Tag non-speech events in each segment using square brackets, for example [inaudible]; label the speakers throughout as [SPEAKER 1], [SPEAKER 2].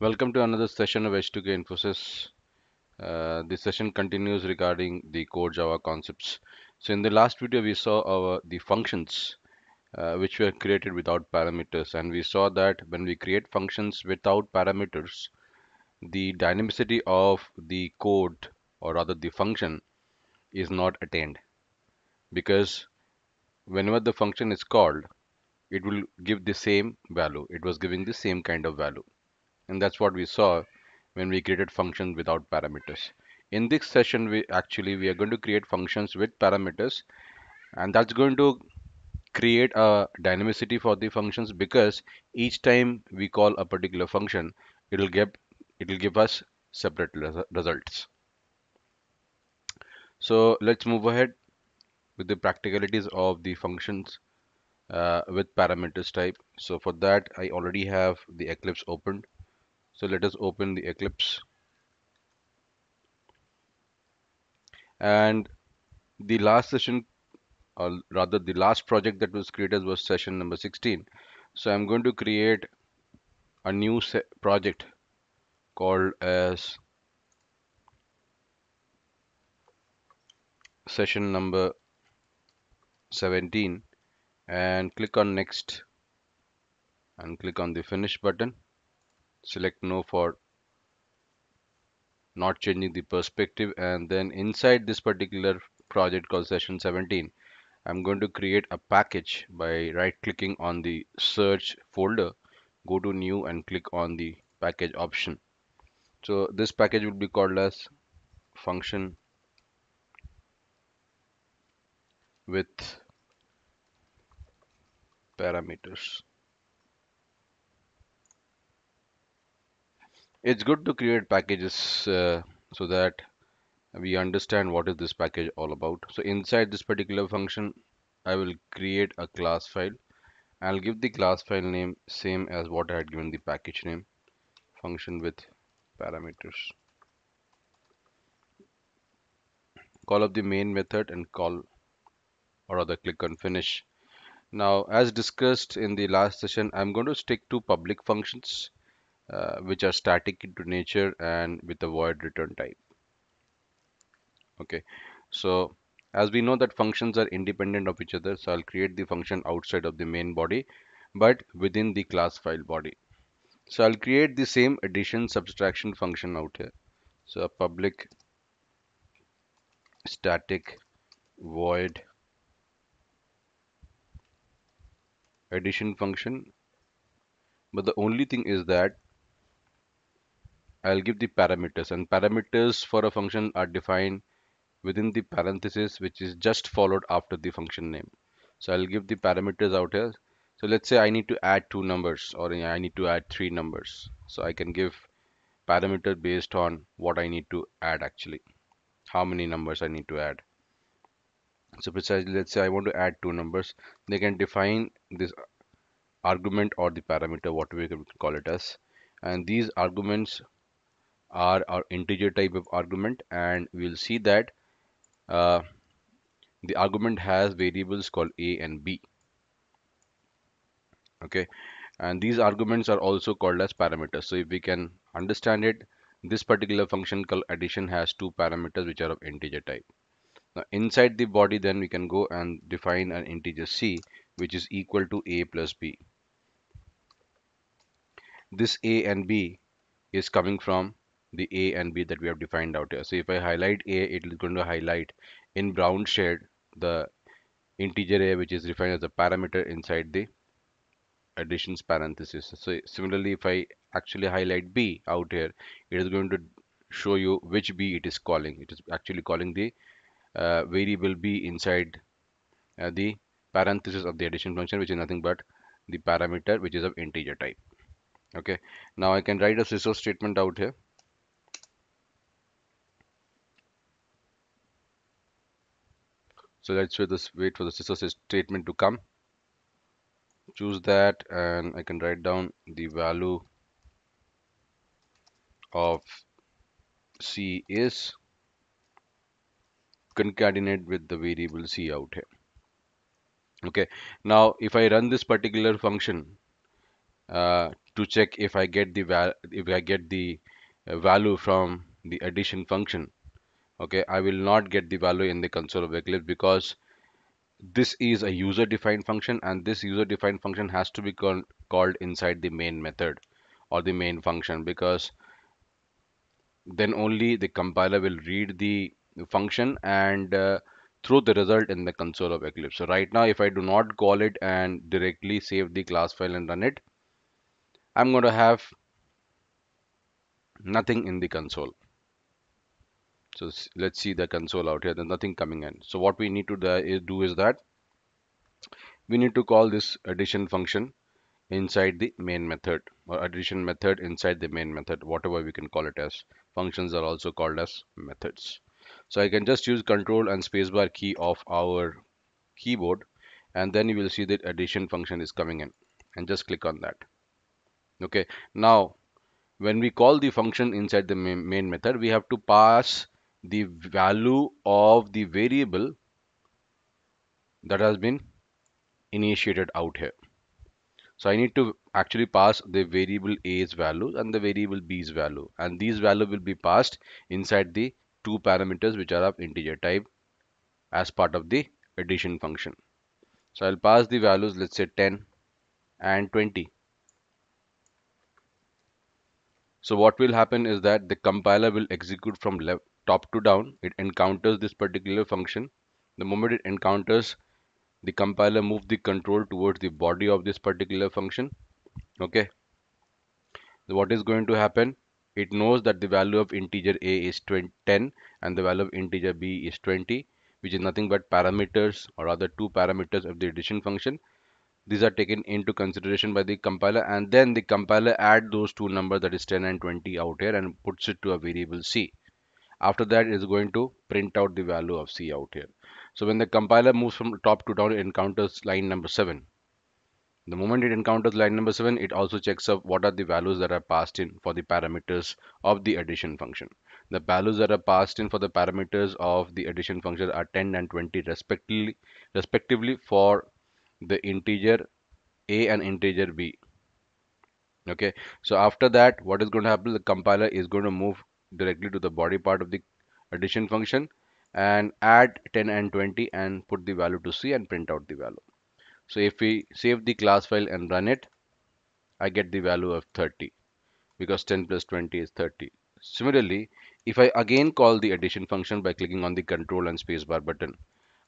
[SPEAKER 1] Welcome to another session of H2K Infosys. Uh, this session continues regarding the core Java concepts. So in the last video, we saw our the functions uh, which were created without parameters. And we saw that when we create functions without parameters, the dynamicity of the code or rather the function is not attained because whenever the function is called, it will give the same value. It was giving the same kind of value and that's what we saw when we created functions without parameters in this session we actually we are going to create functions with parameters and that's going to create a dynamicity for the functions because each time we call a particular function it'll give it'll give us separate results so let's move ahead with the practicalities of the functions uh, with parameters type so for that I already have the Eclipse opened so let us open the Eclipse and the last session or rather the last project that was created was session number 16 so I'm going to create a new project called as session number 17 and click on next and click on the finish button select no for not changing the perspective and then inside this particular project called session 17 I'm going to create a package by right clicking on the search folder go to new and click on the package option so this package will be called as function with parameters it's good to create packages uh, so that we understand what is this package all about so inside this particular function I will create a class file I'll give the class file name same as what I had given the package name function with parameters call up the main method and call or rather click on finish now as discussed in the last session I'm going to stick to public functions uh, which are static into nature and with a void return type okay so as we know that functions are independent of each other so i'll create the function outside of the main body but within the class file body so i'll create the same addition subtraction function out here so a public static void addition function but the only thing is that I'll give the parameters and parameters for a function are defined within the parenthesis which is just followed after the function name. So I'll give the parameters out here. So let's say I need to add two numbers or I need to add three numbers. So I can give parameter based on what I need to add actually. How many numbers I need to add. So precisely let's say I want to add two numbers. They can define this argument or the parameter what we call it as and these arguments are our integer type of argument and we'll see that uh, the argument has variables called a and b okay and these arguments are also called as parameters so if we can understand it this particular function called addition has two parameters which are of integer type now inside the body then we can go and define an integer c which is equal to a plus b this a and b is coming from the A and B that we have defined out here. So if I highlight A, it is going to highlight in brown shade the integer A which is defined as a parameter inside the additions parenthesis. So similarly, if I actually highlight B out here, it is going to show you which B it is calling. It is actually calling the uh, variable B inside uh, the parenthesis of the addition function, which is nothing but the parameter which is of integer type. Okay, now I can write a resource statement out here. so let's wait this wait for the scissors statement to come choose that and I can write down the value of C is concatenate with the variable C out here okay now if I run this particular function uh, to check if I get the if I get the uh, value from the addition function okay i will not get the value in the console of eclipse because this is a user defined function and this user defined function has to be called inside the main method or the main function because then only the compiler will read the function and uh, throw the result in the console of Eclipse. So right now if I do not call it and directly save the class file and run it, I'm going to have nothing in the console so let's see the console out here there's nothing coming in so what we need to eh, do is that we need to call this addition function inside the main method or addition method inside the main method whatever we can call it as functions are also called as methods so i can just use control and spacebar key of our keyboard and then you will see that addition function is coming in and just click on that okay now when we call the function inside the main method we have to pass the value of the variable that has been initiated out here. So I need to actually pass the variable A's value and the variable B's value and these value will be passed inside the two parameters which are of integer type as part of the addition function. So I'll pass the values let's say 10 and 20. So what will happen is that the compiler will execute from left top to down, it encounters this particular function. The moment it encounters, the compiler moves the control towards the body of this particular function. Okay. So what is going to happen? It knows that the value of integer a is 10 and the value of integer b is 20 which is nothing but parameters or other two parameters of the addition function these are taken into consideration by the compiler and then the compiler add those two numbers that is 10 and 20 out here and puts it to a variable c after that, it is going to print out the value of C out here. So when the compiler moves from top to down, it encounters line number 7. The moment it encounters line number 7, it also checks up what are the values that are passed in for the parameters of the addition function. The values that are passed in for the parameters of the addition function are 10 and 20 respectively, respectively for the integer a and integer b okay so after that what is going to happen the compiler is going to move directly to the body part of the addition function and add 10 and 20 and put the value to C and print out the value. So if we save the class file and run it, I get the value of 30 because 10 plus 20 is 30. Similarly, if I again call the addition function by clicking on the control and spacebar button,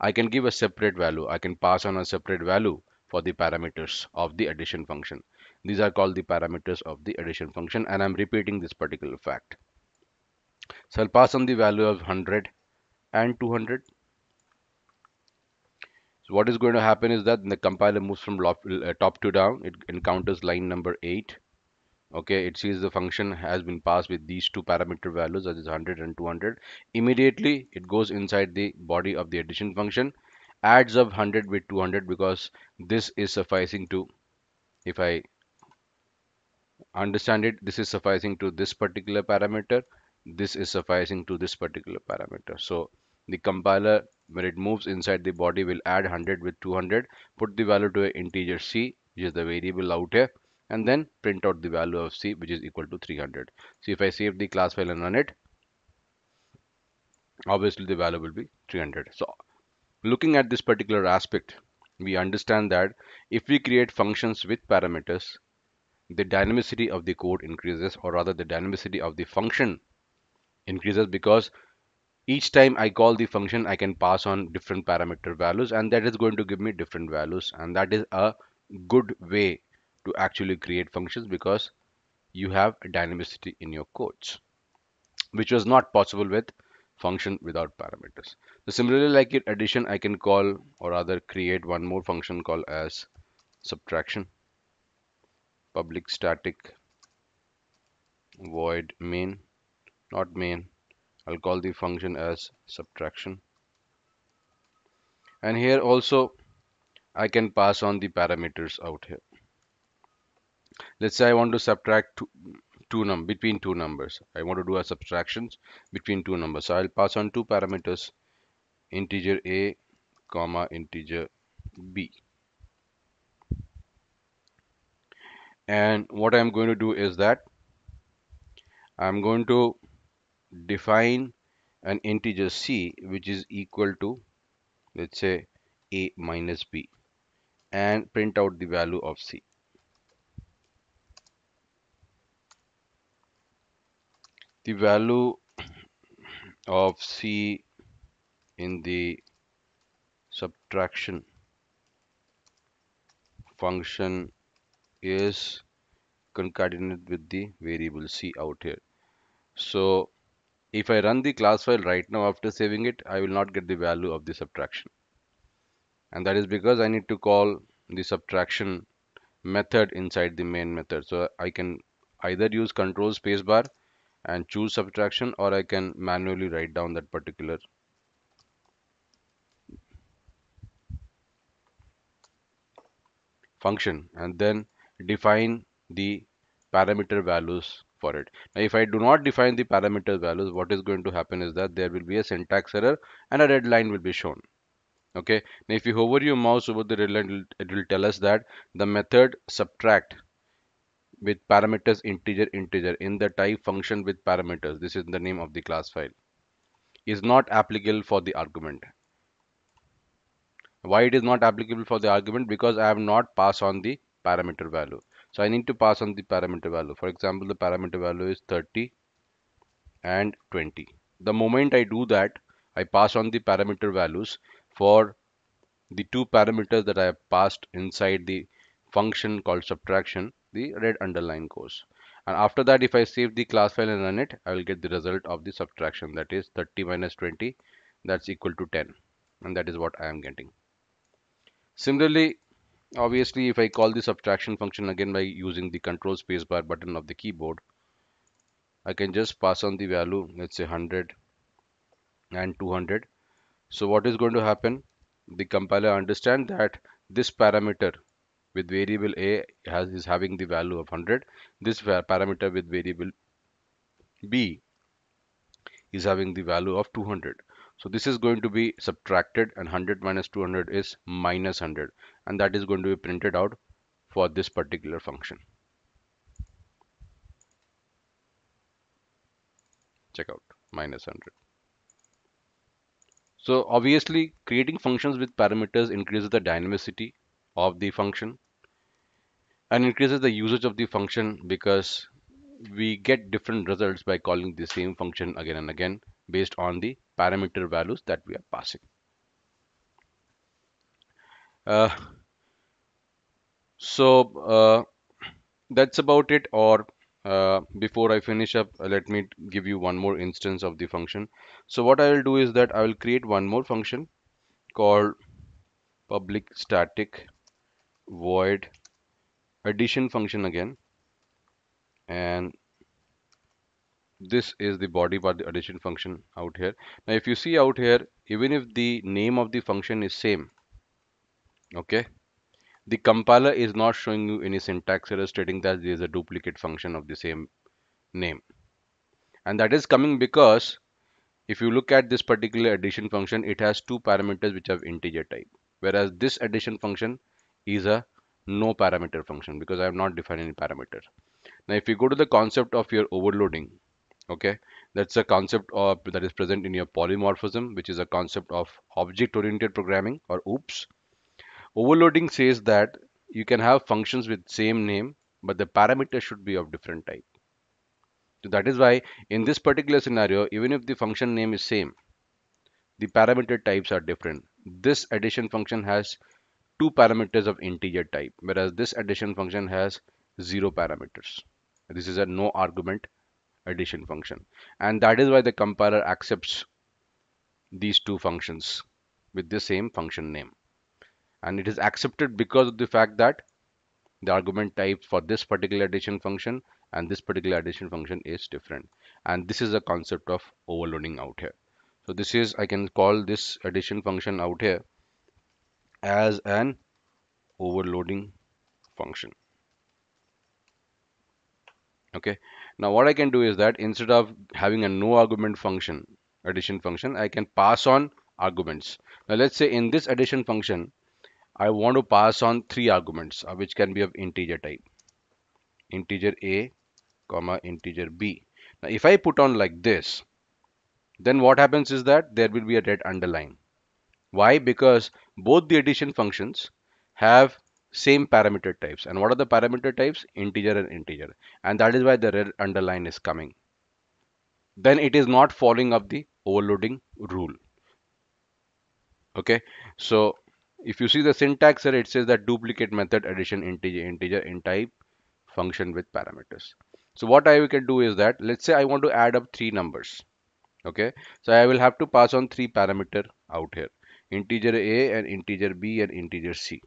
[SPEAKER 1] I can give a separate value. I can pass on a separate value for the parameters of the addition function. These are called the parameters of the addition function and I'm repeating this particular fact so I'll pass on the value of 100 and 200 so what is going to happen is that the compiler moves from uh, top to down it encounters line number 8 okay it sees the function has been passed with these two parameter values that is 100 and 200 immediately it goes inside the body of the addition function adds up 100 with 200 because this is sufficing to if i understand it this is sufficing to this particular parameter this is sufficing to this particular parameter so the compiler when it moves inside the body will add 100 with 200 put the value to an integer c which is the variable out here and then print out the value of c which is equal to 300 so if i save the class file and run it obviously the value will be 300 so looking at this particular aspect we understand that if we create functions with parameters the dynamicity of the code increases or rather the dynamicity of the function increases because each time I call the function I can pass on different parameter values and that is going to give me different values and that is a good way to actually create functions because you have dynamicity in your codes which was not possible with function without parameters so similarly like in addition I can call or rather create one more function called as subtraction public static void main not main I'll call the function as subtraction and here also I can pass on the parameters out here let's say I want to subtract two, two num between two numbers I want to do a subtraction between two numbers so I'll pass on two parameters integer a comma integer b and what I'm going to do is that I'm going to define an integer c which is equal to let's say a minus b and print out the value of c the value of c in the subtraction function is concatenated with the variable c out here so if I run the class file right now after saving it, I will not get the value of the subtraction. And that is because I need to call the subtraction method inside the main method. So I can either use control spacebar and choose subtraction or I can manually write down that particular function and then define the parameter values for it. Now if I do not define the parameter values, what is going to happen is that there will be a syntax error and a red line will be shown. Okay. Now if you hover your mouse over the red line, it will tell us that the method subtract with parameters integer integer in the type function with parameters. This is the name of the class file is not applicable for the argument why it is not applicable for the argument because I have not passed on the parameter value so I need to pass on the parameter value. For example, the parameter value is 30 and 20. The moment I do that, I pass on the parameter values for the two parameters that I have passed inside the function called subtraction, the red underline goes. And after that, if I save the class file and run it, I will get the result of the subtraction. That is 30 minus 20, that's equal to 10. And that is what I am getting. Similarly, Obviously, if I call the subtraction function again by using the control spacebar button of the keyboard, I can just pass on the value, let's say 100 and 200. So what is going to happen? The compiler understand that this parameter with variable A has, is having the value of 100. This parameter with variable B is having the value of 200. So this is going to be subtracted and 100 minus 200 is minus 100 and that is going to be printed out for this particular function. Check out minus 100. So obviously creating functions with parameters increases the dynamicity of the function and increases the usage of the function because we get different results by calling the same function again and again based on the parameter values that we are passing. Uh, so uh, that's about it or uh, before I finish up uh, let me give you one more instance of the function so what I will do is that I will create one more function called public static void addition function again and this is the body part the addition function out here now if you see out here even if the name of the function is same okay the compiler is not showing you any syntax error stating that there is a duplicate function of the same name and that is coming because if you look at this particular addition function it has two parameters which have integer type whereas this addition function is a no parameter function because I have not defined any parameter now if you go to the concept of your overloading okay that's a concept of that is present in your polymorphism which is a concept of object oriented programming or oops overloading says that you can have functions with same name but the parameter should be of different type so that is why in this particular scenario even if the function name is same the parameter types are different this addition function has two parameters of integer type whereas this addition function has zero parameters this is a no argument addition function and that is why the compiler accepts these two functions with the same function name and it is accepted because of the fact that the argument type for this particular addition function and this particular addition function is different and this is a concept of overloading out here so this is I can call this addition function out here as an overloading function okay now what i can do is that instead of having a no argument function addition function i can pass on arguments now let's say in this addition function i want to pass on three arguments uh, which can be of integer type integer a comma integer b now if i put on like this then what happens is that there will be a red underline why because both the addition functions have same parameter types. And what are the parameter types? Integer and integer. And that is why the red underline is coming. Then it is not following up the overloading rule. Okay, so if you see the syntax here, it says that duplicate method addition integer integer in type function with parameters. So what I can do is that let's say I want to add up three numbers. Okay, so I will have to pass on three parameter out here integer a and integer b and integer c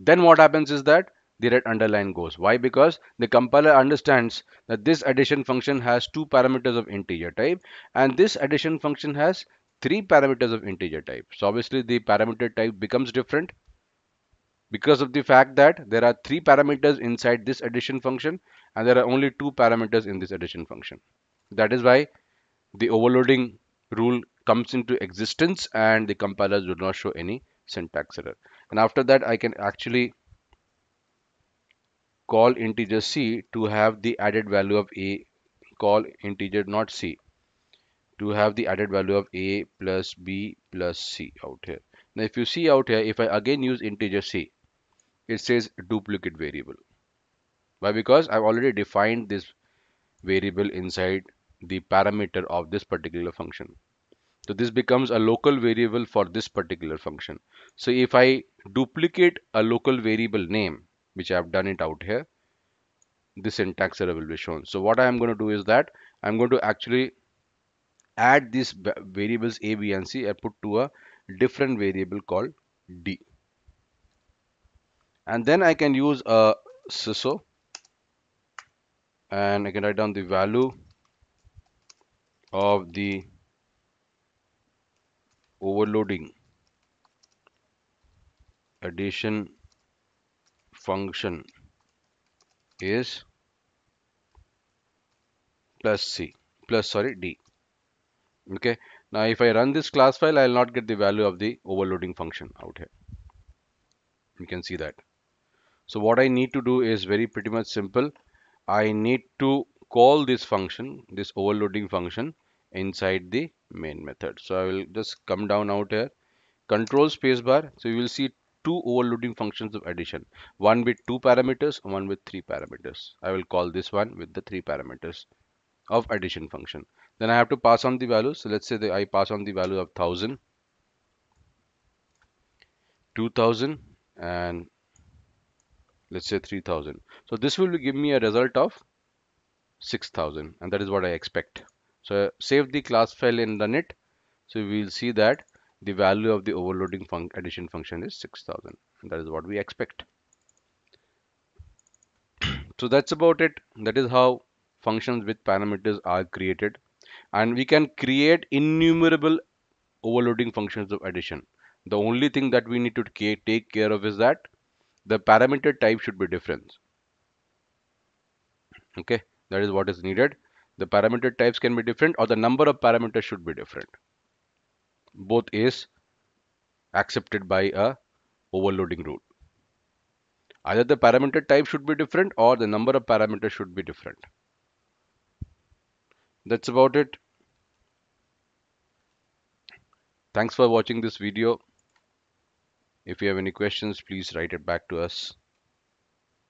[SPEAKER 1] then what happens is that the red underline goes. Why? Because the compiler understands that this addition function has two parameters of integer type and this addition function has three parameters of integer type. So obviously the parameter type becomes different because of the fact that there are three parameters inside this addition function and there are only two parameters in this addition function. That is why the overloading rule comes into existence and the compilers do not show any syntax error and after that I can actually call integer c to have the added value of a call integer not c to have the added value of a plus b plus c out here now if you see out here if i again use integer c it says duplicate variable why because i've already defined this variable inside the parameter of this particular function so this becomes a local variable for this particular function. So if I duplicate a local variable name, which I have done it out here, this syntax error will be shown. So what I am going to do is that I'm going to actually add these variables a, b and C and put to a different variable called d. And then I can use a CISO and I can write down the value of the overloading addition function is plus c plus sorry d okay now if i run this class file i'll not get the value of the overloading function out here you can see that so what i need to do is very pretty much simple i need to call this function this overloading function inside the main method. So I will just come down out here, control spacebar. So you will see two overloading functions of addition, one with two parameters, one with three parameters. I will call this one with the three parameters of addition function. Then I have to pass on the value. So let's say that I pass on the value of 1000, 2000 and let's say 3000. So this will give me a result of 6000 and that is what I expect. So save the class file and run it. So we will see that the value of the overloading func addition function is 6000. That is what we expect. [clears throat] so that's about it. That is how functions with parameters are created. And we can create innumerable overloading functions of addition. The only thing that we need to take care of is that the parameter type should be different. Okay, that is what is needed the parameter types can be different or the number of parameters should be different. Both is accepted by a overloading rule. Either the parameter type should be different or the number of parameters should be different. That's about it. Thanks for watching this video. If you have any questions, please write it back to us.